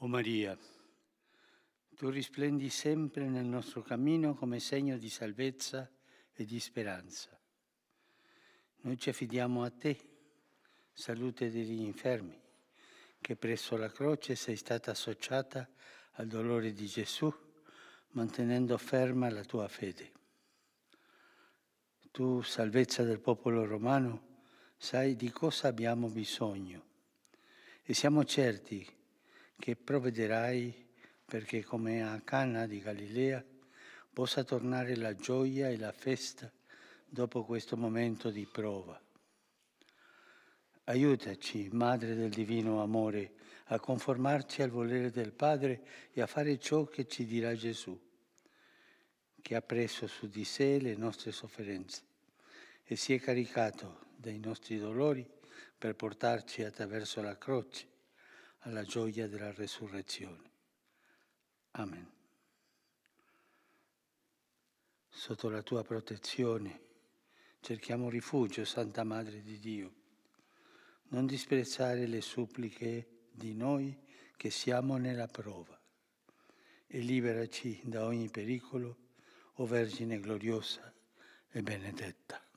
O Maria, tu risplendi sempre nel nostro cammino come segno di salvezza e di speranza. Noi ci affidiamo a te, salute degli infermi, che presso la croce sei stata associata al dolore di Gesù, mantenendo ferma la tua fede. Tu, salvezza del popolo romano, sai di cosa abbiamo bisogno e siamo certi che che provvederai perché come a Cana di Galilea possa tornare la gioia e la festa dopo questo momento di prova. Aiutaci, Madre del Divino Amore, a conformarci al volere del Padre e a fare ciò che ci dirà Gesù, che ha preso su di sé le nostre sofferenze e si è caricato dei nostri dolori per portarci attraverso la croce alla gioia della resurrezione. Amen. Sotto la tua protezione cerchiamo rifugio, Santa Madre di Dio. Non disprezzare le suppliche di noi che siamo nella prova e liberaci da ogni pericolo, o Vergine gloriosa e benedetta.